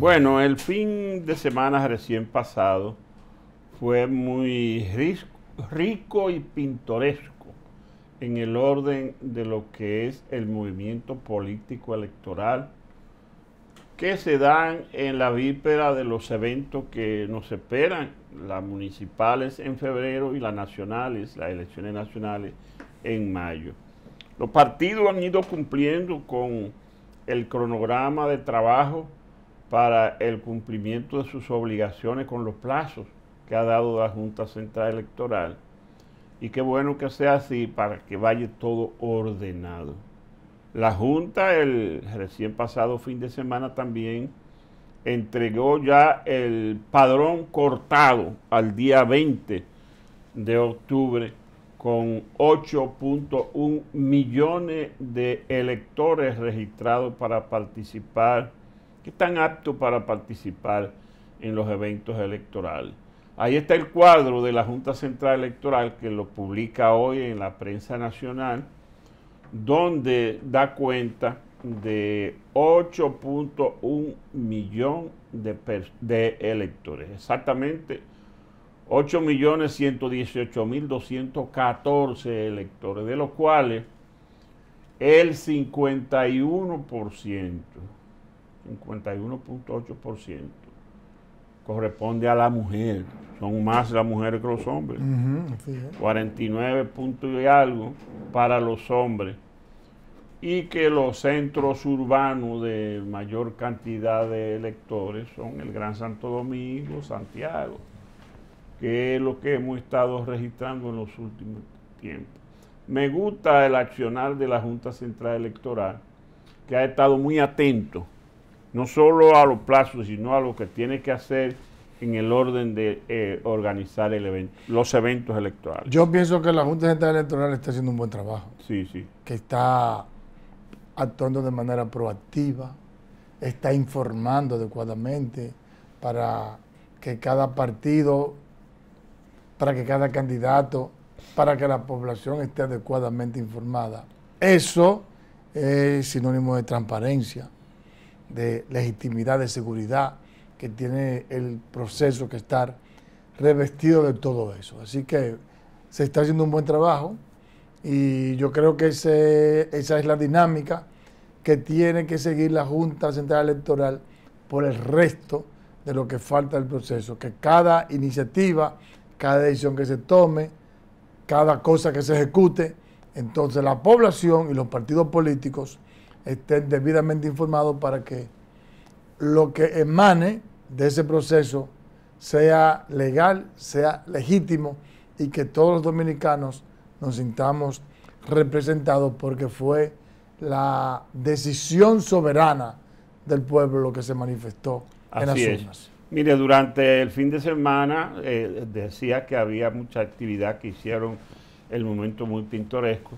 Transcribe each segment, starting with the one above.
Bueno, el fin de semana recién pasado fue muy rico y pintoresco en el orden de lo que es el movimiento político electoral que se dan en la víspera de los eventos que nos esperan, las municipales en febrero y las nacionales, las elecciones nacionales en mayo. Los partidos han ido cumpliendo con el cronograma de trabajo para el cumplimiento de sus obligaciones con los plazos que ha dado la Junta Central Electoral. Y qué bueno que sea así para que vaya todo ordenado. La Junta el recién pasado fin de semana también entregó ya el padrón cortado al día 20 de octubre con 8.1 millones de electores registrados para participar que están aptos para participar en los eventos electorales. Ahí está el cuadro de la Junta Central Electoral que lo publica hoy en la prensa nacional, donde da cuenta de 8.1 millón de, de, electores, exactamente 8.118.214 electores, de los cuales el 51%, 51.8%, corresponde a la mujer. Son más las mujeres que los hombres. 49 algo para los hombres. Y que los centros urbanos de mayor cantidad de electores son el Gran Santo Domingo, Santiago, que es lo que hemos estado registrando en los últimos tiempos. Me gusta el accionar de la Junta Central Electoral, que ha estado muy atento no solo a los plazos, sino a lo que tiene que hacer en el orden de eh, organizar los eventos electorales. Yo pienso que la Junta Central Electoral está haciendo un buen trabajo. Sí, sí. Que está actuando de manera proactiva, está informando adecuadamente para que cada partido, para que cada candidato, para que la población esté adecuadamente informada. Eso es sinónimo de transparencia de legitimidad, de seguridad que tiene el proceso que estar revestido de todo eso. Así que se está haciendo un buen trabajo y yo creo que esa es la dinámica que tiene que seguir la Junta Central Electoral por el resto de lo que falta del proceso, que cada iniciativa, cada decisión que se tome, cada cosa que se ejecute, entonces la población y los partidos políticos estén debidamente informados para que lo que emane de ese proceso sea legal, sea legítimo y que todos los dominicanos nos sintamos representados porque fue la decisión soberana del pueblo lo que se manifestó en las Mire, durante el fin de semana eh, decía que había mucha actividad que hicieron el momento muy pintoresco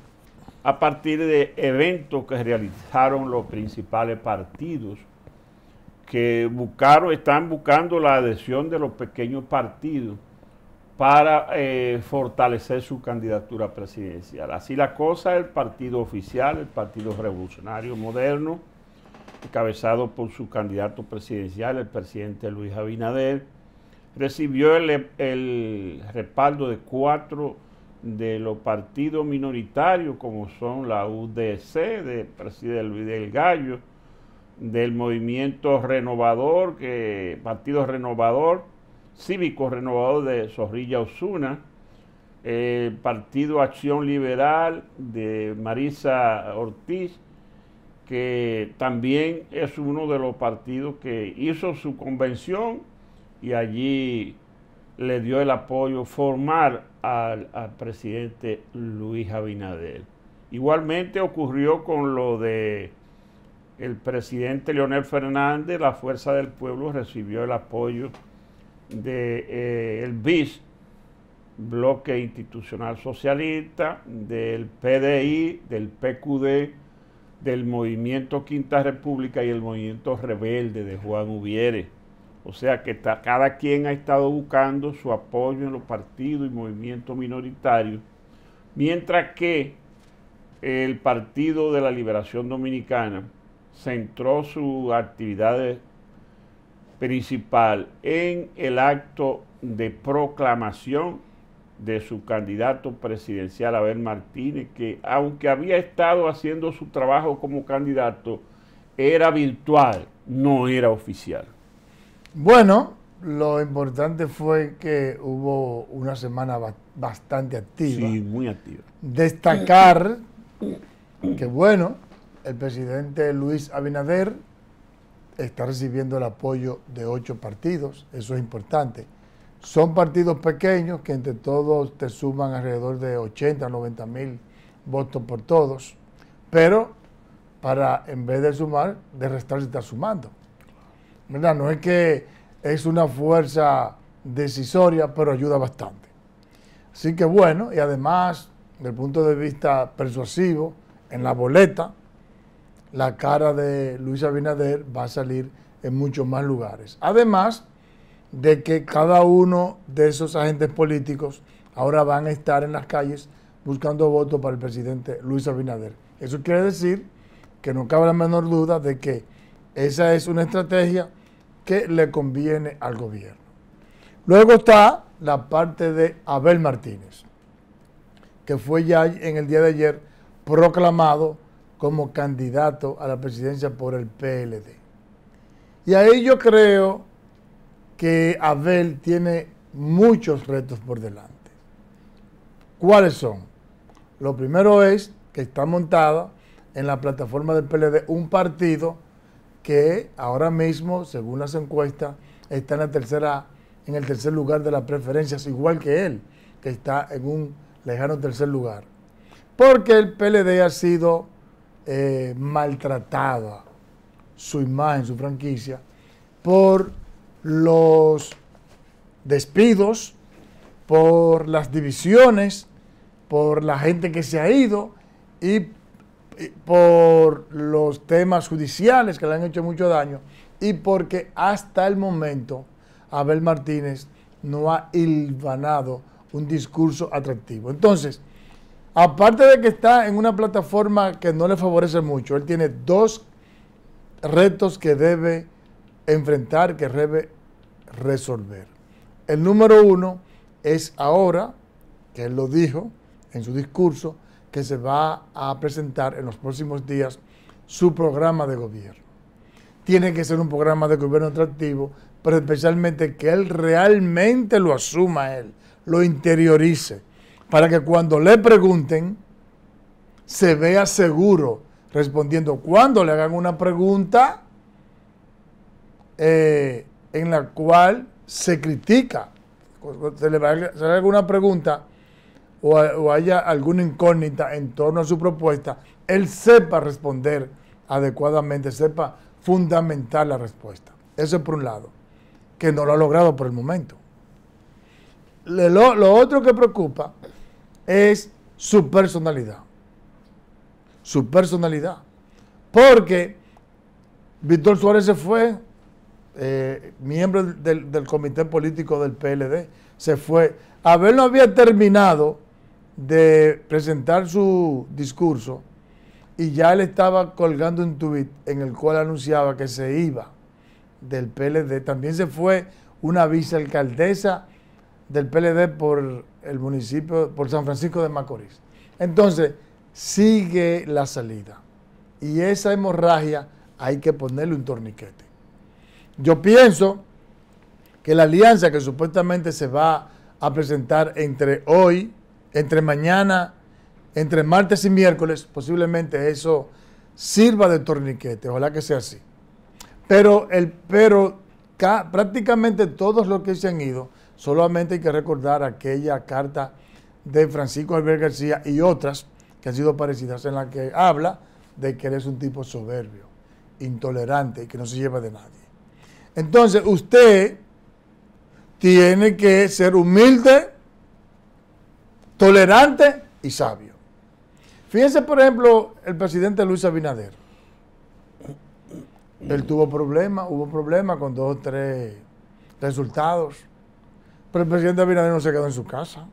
a partir de eventos que realizaron los principales partidos que buscaron, están buscando la adhesión de los pequeños partidos para eh, fortalecer su candidatura presidencial. Así la cosa, el partido oficial, el Partido Revolucionario Moderno, encabezado por su candidato presidencial, el presidente Luis Abinader, recibió el, el respaldo de cuatro de los partidos minoritarios como son la UDC, de presidente Luis del Gallo, del movimiento renovador, que, partido renovador, cívico renovador de Zorrilla Osuna, el partido Acción Liberal de Marisa Ortiz, que también es uno de los partidos que hizo su convención y allí le dio el apoyo formal al, presidente Luis Abinader. Igualmente ocurrió con lo de el presidente Leonel Fernández, la Fuerza del Pueblo recibió el apoyo del de, eh, BIS, Bloque Institucional Socialista, del PDI, del PQD, del Movimiento Quinta República y el Movimiento Rebelde de Juan Ubiere. O sea que cada quien ha estado buscando su apoyo en los partidos y movimientos minoritarios, mientras que el Partido de la Liberación Dominicana centró su actividad principal en el acto de proclamación de su candidato presidencial Abel Martínez, que aunque había estado haciendo su trabajo como candidato, era virtual, no era oficial. Bueno, lo importante fue que hubo una semana bastante activa. Sí, muy activa. Destacar que, bueno, el presidente Luis Abinader está recibiendo el apoyo de ocho partidos, eso es importante. Son partidos pequeños que entre todos te suman alrededor de 80, 90 mil votos por todos, pero para en vez de sumar, de restar se está sumando. No es que es una fuerza decisoria, pero ayuda bastante. Así que bueno, y además, desde el punto de vista persuasivo, en la boleta, la cara de Luis Abinader va a salir en muchos más lugares. Además de que cada uno de esos agentes políticos ahora van a estar en las calles buscando votos para el presidente Luis Abinader. Eso quiere decir que no cabe la menor duda de que esa es una estrategia que le conviene al gobierno. Luego está la parte de Abel Martínez, que fue ya en el día de ayer proclamado como candidato a la presidencia por el PLD. Y ahí yo creo que Abel tiene muchos retos por delante. ¿Cuáles son? Lo primero es que está montada en la plataforma del PLD un partido que ahora mismo, según las encuestas, está en, la tercera, en el tercer lugar de las preferencias, igual que él, que está en un lejano tercer lugar. Porque el PLD ha sido maltratado, eh, maltratada, su imagen, su franquicia, por los despidos, por las divisiones, por la gente que se ha ido y eh, por los temas judiciales que le han hecho mucho daño y porque hasta el momento Abel Martínez no ha hilvanado un discurso atractivo. Entonces, aparte de que está en una plataforma que no le favorece mucho, él tiene dos retos que debe enfrentar, que debe resolver. El número uno es ahora, que él lo dijo en su discurso, que se va a presentar en los próximos días su programa de gobierno. Tiene que ser un programa de gobierno atractivo, pero especialmente que él realmente lo asuma él, lo interiorice, para que cuando le pregunten, se vea seguro respondiendo. Cuando le hagan una pregunta eh, en la cual se critica, se le, se le haga una pregunta o, haya alguna incógnita en torno a su propuesta, él sepa responder adecuadamente, sepa fundamentar la respuesta. Eso es por un lado, que no lo ha logrado por el momento. Lo, otro que preocupa es su personalidad. Su personalidad. Porque Víctor Suárez se fue, eh, miembro del, comité político del PLD, se fue. a ver no había terminado de presentar su discurso y ya él estaba colgando un tuit en el cual anunciaba que se iba del PLD. También se fue una vicealcaldesa del PLD por el municipio, por San Francisco de Macorís. Entonces, sigue la salida. Y esa hemorragia hay que ponerle un torniquete. Yo pienso que la alianza que supuestamente se va a presentar entre hoy entre mañana, entre martes y miércoles, posiblemente eso sirva de torniquete, ojalá que sea así. Pero, el, pero prácticamente todos los que se han ido, solamente hay que recordar aquella carta de Francisco Albert García y otras que han sido parecidas, en la que habla de que eres un tipo soberbio, intolerante y que no se lleva de nadie. Entonces, usted tiene que ser humilde tolerante y sabio. Fíjense, por ejemplo, el presidente Luis Abinader. Él tuvo problemas, hubo problemas con dos o tres resultados. Pero el presidente Abinader no se quedó en su casa.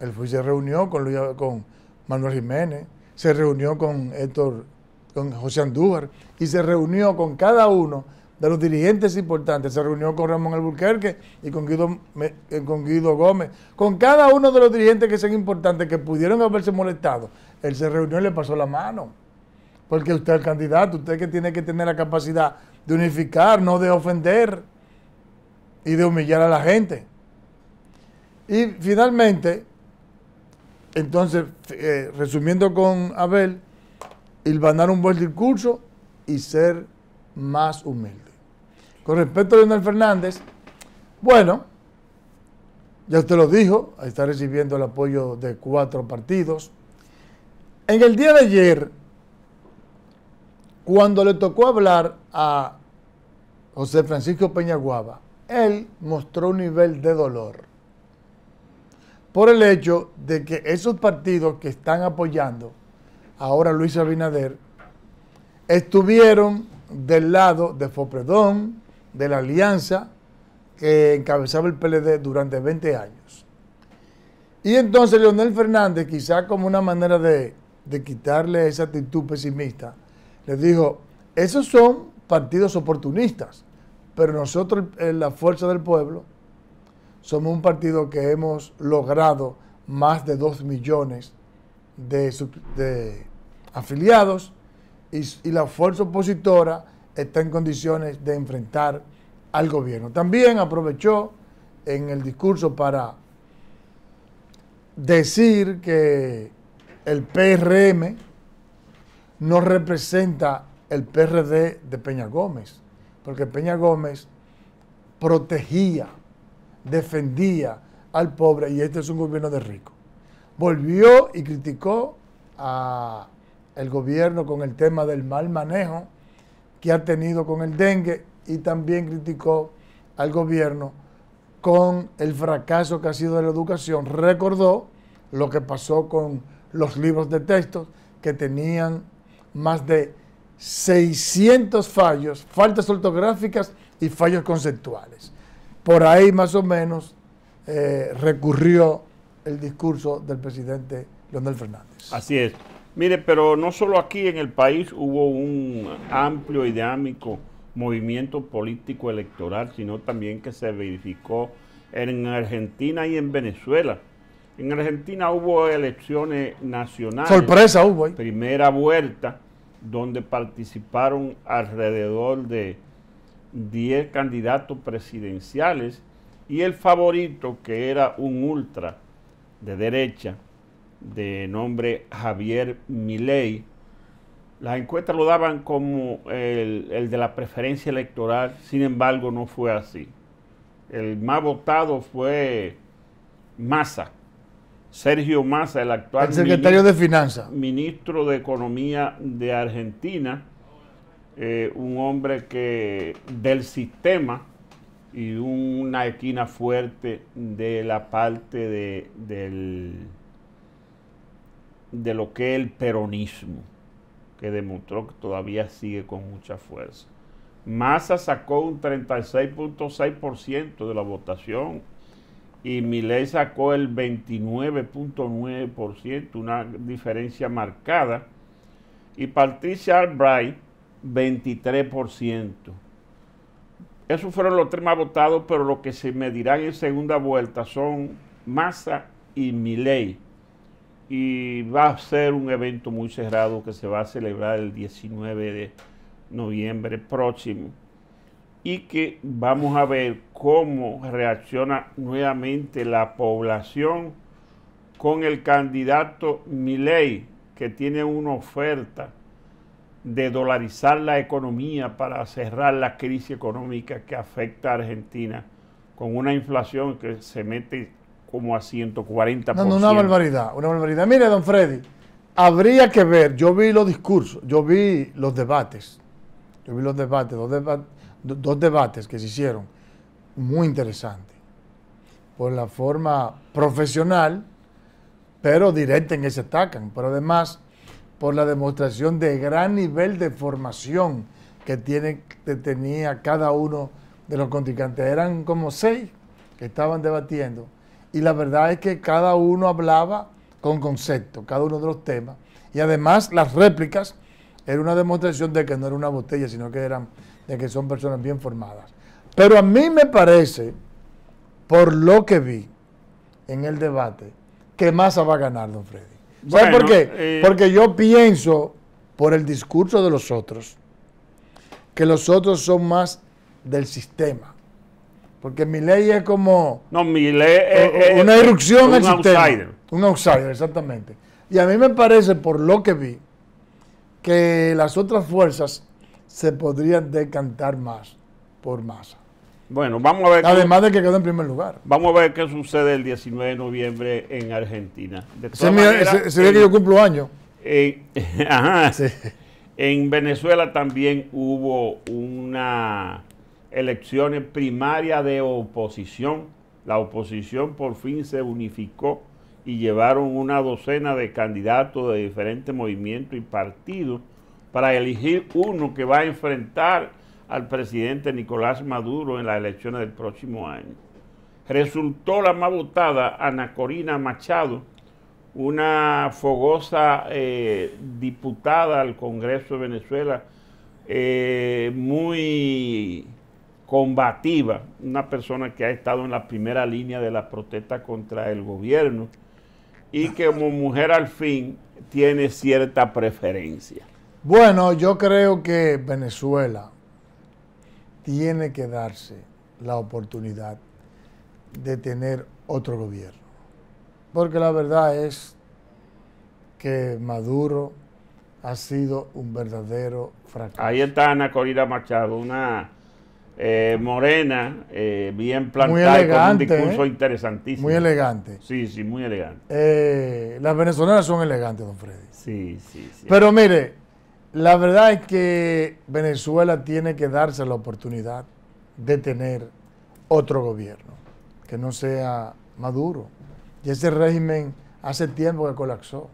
Él fue se reunió con, con Manuel Jiménez, se reunió con Héctor, con José Andújar y se reunió con cada uno de los dirigentes importantes. Se reunió con Ramón Alburquerque y con Guido, eh, con Guido Gómez. Con cada uno de los dirigentes que sean importantes, que pudieron haberse molestado, él se reunió y le pasó la mano. Porque usted es el candidato, usted que tiene que tener la capacidad de unificar, no de ofender y de humillar a la gente. Y finalmente, entonces, eh, resumiendo con Abel, dar un buen discurso y ser más humilde. Con respecto a Leonel Fernández, bueno, ya usted lo dijo, está recibiendo el apoyo de cuatro partidos. En el día de ayer, cuando le tocó hablar a José Francisco Peñaguaba, él mostró un nivel de dolor por el hecho de que esos partidos que están apoyando ahora Luis Abinader estuvieron del lado de Fopredón, de la alianza que encabezaba el PLD durante 20 años. Y entonces Leonel Fernández, quizá como una manera de, quitarle esa actitud pesimista, le dijo, esos son partidos oportunistas, pero nosotros, en la Fuerza del Pueblo, somos un partido que hemos logrado más de 2 millones de, de afiliados y, la fuerza opositora está en condiciones de enfrentar al gobierno. También aprovechó en el discurso para decir que el PRM no representa el PRD de Peña Gómez, porque Peña Gómez protegía, defendía al pobre y este es un gobierno de rico. Volvió y criticó a, el gobierno con el tema del mal manejo que ha tenido con el dengue y también criticó al gobierno con el fracaso que ha sido de la educación. Recordó lo que pasó con los libros de textos que tenían más de 600 fallos, faltas ortográficas y fallos conceptuales. Por ahí más o menos eh, recurrió el discurso del presidente Leonel Fernández. Así es. Mire, pero no solo aquí en el país hubo un amplio y dinámico movimiento político electoral, sino también que se verificó en Argentina y en Venezuela. En Argentina hubo elecciones nacionales. Sorpresa hubo. Ahí. Primera vuelta, donde participaron alrededor de 10 candidatos presidenciales y el favorito, que era un ultra de derecha, de nombre Javier Milei. Las encuestas lo daban como el, de la preferencia electoral, sin embargo no fue así. El más votado fue Massa, Sergio Massa, el actual secretario ministro, de Finanzas. Ministro de Economía de Argentina, eh, un hombre que del sistema y una esquina fuerte de la parte de, del de lo que es el peronismo, que demostró que todavía sigue con mucha fuerza. Massa sacó un 36.6% de la votación y Milei sacó el 29.9%, una diferencia marcada. Y Patricia Albright, 23%. Esos fueron los tres más votados, pero lo que se medirán en segunda vuelta son Massa y Milei y va a ser un evento muy cerrado que se va a celebrar el 19 de noviembre próximo y que vamos a ver cómo reacciona nuevamente la población con el candidato Milei, que tiene una oferta de dolarizar la economía para cerrar la crisis económica que afecta a Argentina, con una inflación que se mete como a 140%. No, no, una barbaridad, una barbaridad. Mire, don Freddy, habría que ver, yo vi los discursos, yo vi los debates, yo vi los debates, dos, dos debates que se hicieron, muy interesantes, por la forma profesional, pero directa en ese se atacan, pero además por la demostración de gran nivel de formación que, tiene, que tenía cada uno de los contrincantes. Eran como seis que estaban debatiendo y la verdad es que cada uno hablaba con concepto, cada uno de los temas. Y además las réplicas era una demostración de que no era una botella, sino que eran de que son personas bien formadas. Pero a mí me parece, por lo que vi en el debate, que Massa va a ganar, don Freddy. ¿Sabes por qué? Eh, Porque yo pienso, por el discurso de los otros, que los otros son más del sistema. Porque mi ley es como. No, mi ley es. Una erupción un al sistema. outsider. Un outsider, exactamente. Y a mí me parece, por lo que vi, que las otras fuerzas se podrían decantar más por masa. Bueno, vamos a ver. Además de que quedó en primer lugar. Vamos a ver qué sucede el 19 de noviembre en Argentina. se, que yo cumplo años. ajá. Sí. En Venezuela también hubo una elecciones primarias de oposición. La oposición por fin se unificó y llevaron una docena de candidatos de diferentes movimientos y partidos para elegir uno que va a enfrentar al presidente Nicolás Maduro en las elecciones del próximo año. Resultó la más votada Ana Corina Machado, una fogosa eh, diputada al Congreso de Venezuela, eh, muy combativa, una persona que ha estado en la primera línea de la protesta contra el gobierno y que como mujer al fin tiene cierta preferencia. Bueno, yo creo que Venezuela tiene que darse la oportunidad de tener otro gobierno. Porque la verdad es que Maduro ha sido un verdadero fracaso. Ahí está Ana Corina Machado, una eh, morena, eh, bien plantada, muy con un discurso ¿eh? interesantísimo. Muy elegante. Sí, sí, muy elegante. las venezolanas son elegantes, don Freddy. Sí, sí, sí. Pero mire, la verdad es que Venezuela tiene que darse la oportunidad de tener otro gobierno que no sea Maduro. Y ese régimen hace tiempo que colapsó.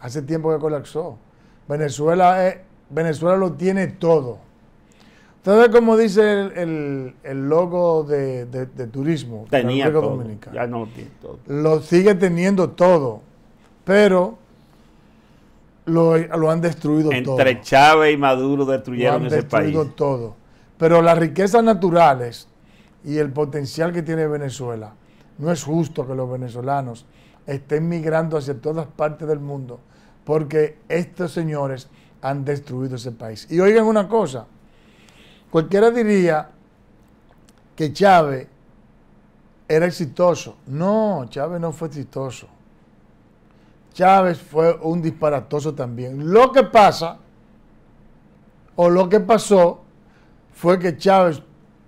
Hace tiempo que colapsó. Venezuela, Venezuela lo tiene todo entonces, como dice el, el, logo de, turismo? Tenía todo. Lo sigue teniendo todo, pero lo, han destruido todo. Entre Chávez y Maduro destruyeron ese país. Lo todo. Pero las riquezas naturales y el potencial que tiene Venezuela, no es justo que los venezolanos estén migrando hacia todas partes del mundo porque estos señores han destruido ese país. Y oigan una cosa, Cualquiera diría que Chávez era exitoso. No, Chávez no fue exitoso. Chávez fue un disparatoso también. Lo que pasa, o lo que pasó, fue que Chávez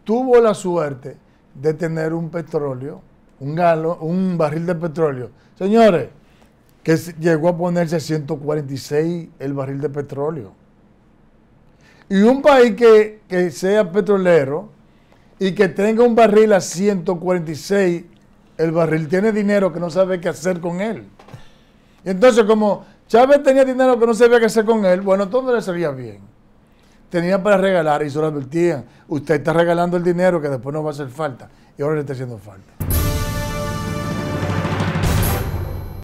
tuvo la suerte de tener un petróleo, un, galo, un barril de petróleo. Señores, que llegó a ponerse a 146 el barril de petróleo. Y un país que, sea petrolero y que tenga un barril a 146, el barril tiene dinero que no sabe qué hacer con él. Y entonces, como Chávez tenía dinero que no sabía qué hacer con él, bueno, todo le salía bien. Tenía para regalar y se lo advertían. Usted está regalando el dinero que después no va a hacer falta. Y ahora le está haciendo falta.